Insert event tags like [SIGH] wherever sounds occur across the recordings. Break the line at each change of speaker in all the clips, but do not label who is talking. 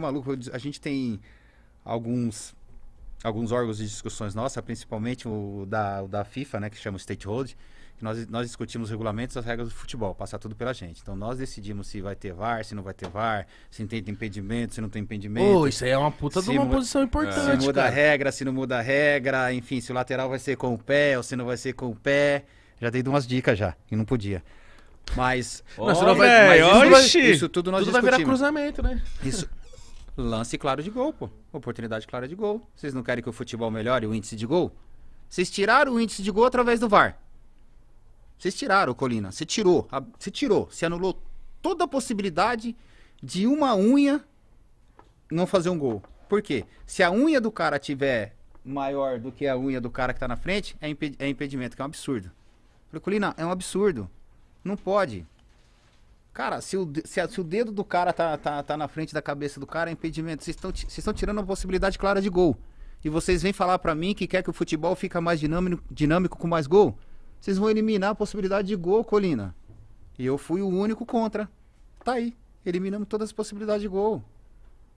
maluco. A gente tem alguns alguns órgãos de discussões nossa, principalmente o da, o da FIFA, né, que chama State Road. que nós, nós discutimos regulamentos, as regras do futebol, passar tudo pela gente. Então nós decidimos se vai ter VAR, se não vai ter VAR, se tem impedimento, se não tem impedimento. Pô, isso aí é uma puta de uma posição importante. Se muda cara. a regra, se não muda a regra, enfim, se o lateral vai ser com o pé ou se não vai ser com o pé. Já dei umas dicas já, e não podia. Mas, não, não vai, é, mas isso, isso, tudo nós tudo discutimos. Tudo vai virar cruzamento, né? Isso, [LAUGHS] Lance claro de gol, pô. Oportunidade clara de gol. Vocês não querem que o futebol melhore o índice de gol? Vocês tiraram o índice de gol através do VAR. Vocês tiraram, Colina. Você tirou. Você tirou. Você anulou toda a possibilidade de uma unha não fazer um gol. Por quê? Se a unha do cara tiver maior do que a unha do cara que tá na frente, é, imped é impedimento, que é um absurdo. falei, Colina, é um absurdo. Não pode. Cara, se o, se, se o dedo do cara tá, tá, tá na frente da cabeça do cara, é impedimento. Vocês estão tirando a possibilidade clara de gol. E vocês vêm falar para mim que quer que o futebol fica mais dinâmico, dinâmico com mais gol? Vocês vão eliminar a possibilidade de gol, Colina. E eu fui o único contra. Tá aí. Eliminamos todas as possibilidades de gol.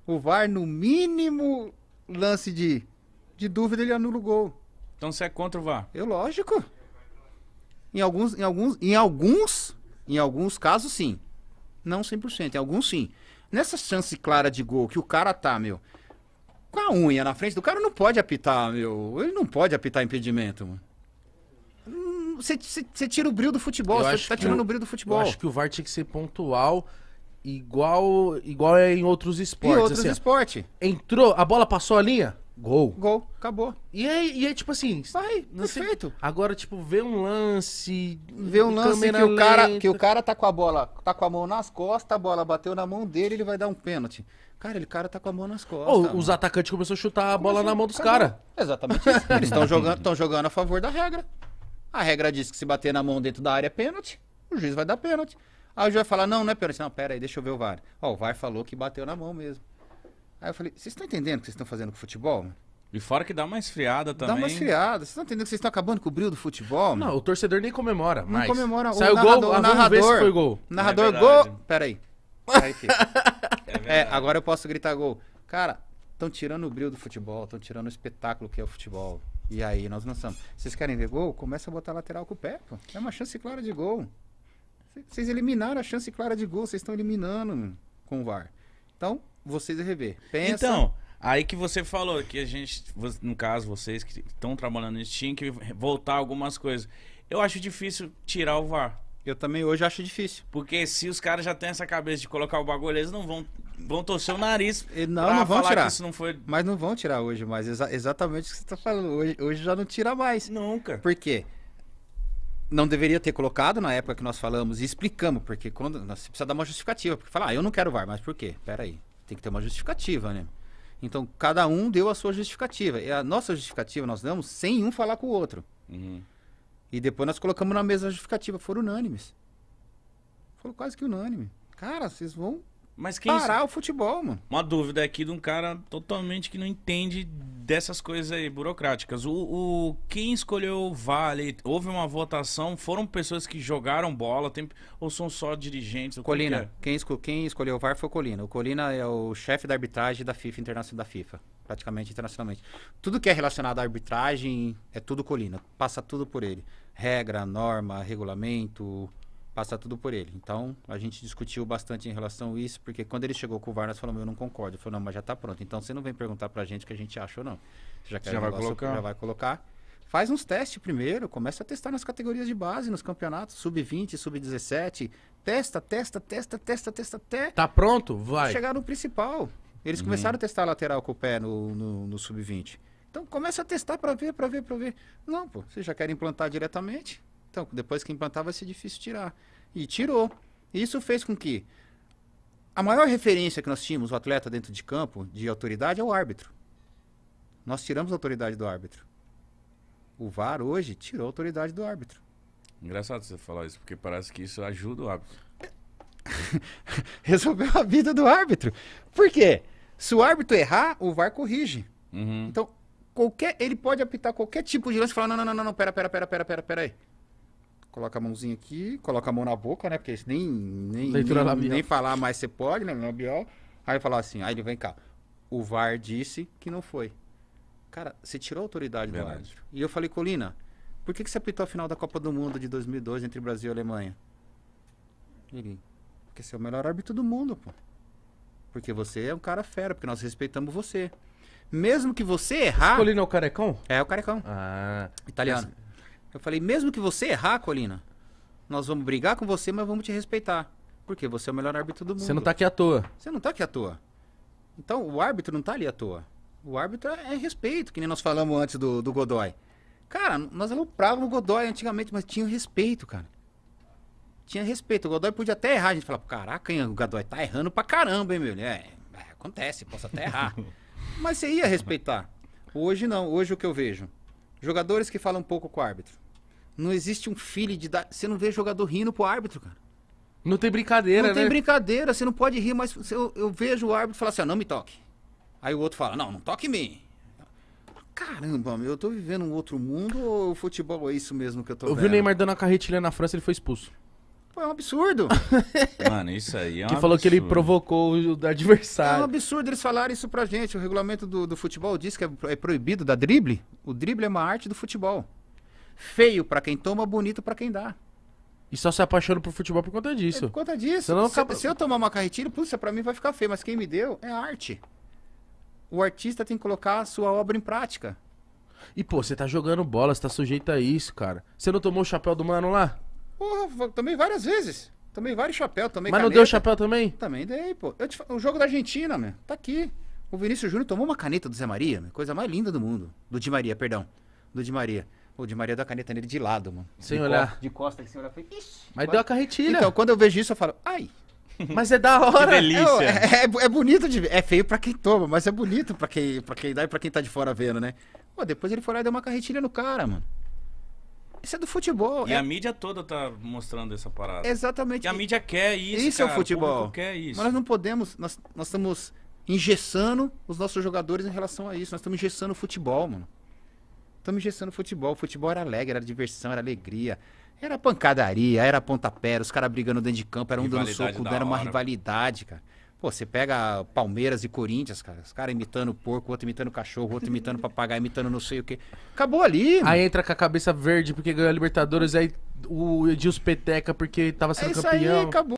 O VAR, no mínimo lance de, de dúvida, ele anula o gol. Então você é contra o VAR? Eu, lógico. Em alguns, em alguns, em alguns, em alguns casos, sim. Não 100%, alguns sim. Nessa chance clara de gol que o cara tá, meu, com a unha na frente do cara, não pode apitar, meu. Ele não pode apitar impedimento, mano. Você, hum, tira o brilho do futebol, você tá tirando eu, o brilho do futebol. Eu acho que o VAR tinha que ser pontual, igual igual é em outros esportes. Em outros assim, esportes. Entrou, a bola passou a linha? Gol. Gol, acabou. E é, e é tipo assim. Vai, perfeito. Sei, agora, tipo, vê um lance. Vê um lance que o, cara, que o cara tá com a bola, tá com a mão nas costas, a bola bateu na mão dele, ele vai dar um pênalti. Cara, ele cara tá com a mão nas costas. Oh, os atacantes começaram a chutar a bola na mão dos caras. Exatamente isso. [LAUGHS] Eles estão jogando, jogando a favor da regra. A regra diz que se bater na mão dentro da área é pênalti, o juiz vai dar pênalti. Aí o juiz vai falar, não, não é pênalti. Não, pera aí, deixa eu ver o VAR. Ó, o VAR falou que bateu na mão mesmo. Aí eu falei, vocês estão entendendo o que vocês estão fazendo com o futebol? E fora que dá uma esfriada também. Dá uma esfriada. Vocês estão entendendo que vocês estão acabando com o brilho do futebol? Não, o torcedor nem comemora. Não mais. comemora. Saiu o narrador, gol, o narrador. foi gol. Narrador, é gol. Pera aí. Aí É, é, é, agora eu posso gritar gol. Cara, estão tirando o brilho do futebol, estão tirando o espetáculo que é o futebol. E aí nós lançamos. Vocês querem ver gol? Começa a botar lateral com o pé, pô. É uma chance clara de gol. Vocês eliminaram a chance clara de gol, vocês estão eliminando com o VAR. Então, vocês a rever. Pensa... Então, aí que você falou que a gente, no caso, vocês que estão trabalhando nisso, tinha que voltar algumas coisas. Eu acho difícil tirar o VAR. Eu também hoje acho difícil. Porque se os caras já têm essa cabeça de colocar o bagulho, eles não vão vão torcer o nariz. Não, não vão tirar. isso não foi... Mas não vão tirar hoje mais. Exa exatamente o que você está falando. Hoje, hoje já não tira mais. Nunca. Por quê? Não deveria ter colocado na época que nós falamos e explicamos, porque quando. Você precisa dar uma justificativa. Porque falar, ah, eu não quero VAR, mas por quê? aí tem que ter uma justificativa, né? Então, cada um deu a sua justificativa. E a nossa justificativa nós damos sem um falar com o outro. Uhum. E depois nós colocamos na mesa a justificativa. Foram unânimes. Foram quase que unânime. Cara, vocês vão mas quem parar isso? o futebol, mano. Uma dúvida aqui de um cara totalmente que não entende dessas coisas aí burocráticas. O, o quem escolheu o Vale, houve uma votação, foram pessoas que jogaram bola, tem, ou são só dirigentes? Colina. Que é? quem, quem, escolheu o VAR foi o Colina. O Colina é o chefe da arbitragem da FIFA internacional da FIFA, praticamente internacionalmente. Tudo que é relacionado à arbitragem é tudo Colina, passa tudo por ele. Regra, norma, regulamento, passar tudo por ele. Então, a gente discutiu bastante em relação a isso, porque quando ele chegou com o VAR, nós falamos, eu não concordo. Ele falou não, mas já está pronto. Então, você não vem perguntar para a gente o que a gente acha ou não. Você já, quer já, vai negócio, colocar. já vai colocar. Faz uns testes primeiro, começa a testar nas categorias de base, nos campeonatos, sub-20, sub-17. Testa, testa, testa, testa, testa até... Tá pronto? Vai. Chegar no principal. Eles uhum. começaram a testar a lateral com o pé no, no, no sub-20. Então, começa a testar para ver, para ver, para ver. Não, pô, vocês já querem implantar diretamente então, depois que implantar vai ser difícil tirar. E tirou. Isso fez com que a maior referência que nós tínhamos, o atleta dentro de campo, de autoridade, é o árbitro. Nós tiramos a autoridade do árbitro. O VAR hoje tirou a autoridade do árbitro. Engraçado você falar isso, porque parece que isso ajuda o árbitro. [LAUGHS] Resolveu a vida do árbitro. Por quê? Se o árbitro errar, o VAR corrige. Uhum. Então, qualquer, ele pode apitar qualquer tipo de lance e falar: não, não, não, não, não, pera, pera, pera, pera, pera, pera aí. Coloca a mãozinha aqui, coloca a mão na boca, né? Porque nem, nem, nem, nem falar mais você pode, né? Labial. Aí falar assim, aí ele vem cá. O VAR disse que não foi. Cara, você tirou a autoridade Verdade. do árbitro. E eu falei, Colina, por que, que você apitou a final da Copa do Mundo de 2002 entre Brasil e Alemanha? Ele, porque você é o melhor árbitro do mundo, pô. Porque você é um cara fera, porque nós respeitamos você. Mesmo que você errar. Escolhi é o carecão? É, o carecão. Ah. Italiano. Eu falei, mesmo que você errar, Colina, nós vamos brigar com você, mas vamos te respeitar. Porque você é o melhor árbitro do mundo. Você não tá aqui à toa. Você não tá aqui à toa. Então, o árbitro não tá ali à toa. O árbitro é, é respeito, que nem nós falamos antes do, do Godoy. Cara, nós aloprávamos o Godoy antigamente, mas tinha respeito, cara. Tinha respeito. O Godoy podia até errar. A gente falava, caraca, hein, o Godoy tá errando pra caramba, hein, meu? É, é acontece, posso até errar. [LAUGHS] mas você ia respeitar. Hoje não. Hoje o que eu vejo? Jogadores que falam um pouco com o árbitro. Não existe um filho de dar. Você não vê jogador rindo pro árbitro, cara. Não tem brincadeira, não né? Não tem brincadeira, você não pode rir, mas eu, eu vejo o árbitro falar assim, ó, ah, não me toque. Aí o outro fala, não, não toque em mim. Caramba, meu, eu tô vivendo um outro mundo ou o futebol é isso mesmo que eu tô Eu vendo? vi o Neymar dando a carretilha na França, ele foi expulso. Pô, é um absurdo. [LAUGHS] Mano, isso aí é um Que falou que ele provocou o adversário. É um absurdo eles falarem isso pra gente. O regulamento do, do futebol diz que é, é proibido da drible. O drible é uma arte do futebol. Feio para quem toma, bonito para quem dá. E só se apaixona por futebol por conta disso. É por conta disso. Senão, se, acaba... se eu tomar uma carretilha, puxa, pra mim vai ficar feio. Mas quem me deu é arte. O artista tem que colocar a sua obra em prática. E, pô, você tá jogando bola, você tá sujeito a isso, cara. Você não tomou o chapéu do mano lá? Porra, tomei várias vezes. Tomei vários chapéus, também. Mas caneta. não deu chapéu também? Também dei, pô. Te... O jogo da Argentina, meu, tá aqui. O Vinícius Júnior tomou uma caneta do Zé Maria, coisa mais linda do mundo. Do Di Maria, perdão. Do Di Maria. O de Maria da caneta nele de lado, mano. Sem de olhar. Costa, de costa, sem olhar. foi. Ixi, Mas deu a carretilha. Então, quando eu vejo isso, eu falo, ai. [LAUGHS] Mas é da hora. Que delícia. É, é, é, é bonito de ver. É feio pra quem toma, mas é bonito pra quem, pra quem dá e pra quem tá de fora vendo, né? Pô, depois ele foi lá e deu uma carretilha no cara, mano. Isso é do futebol. E é... a mídia toda tá mostrando essa parada. Exatamente. E a mídia quer isso. Isso cara. é o futebol. O quer isso. Mas nós não podemos. Nós, nós estamos engessando os nossos jogadores em relação a isso. Nós estamos engessando o futebol, mano. Estamos gestando futebol. O futebol era alegre, era diversão, era alegria. Era pancadaria, era pontapé, os caras brigando dentro de campo, era um dando soco, era uma rivalidade, cara. Pô, você pega Palmeiras e Corinthians, cara. Os caras imitando porco, outro imitando cachorro, outro imitando papagaio, imitando não sei o quê. Acabou ali. Aí entra com a cabeça verde porque ganhou a Libertadores, aí o Edilson Peteca porque tava sendo é isso campeão. Aí, acabou.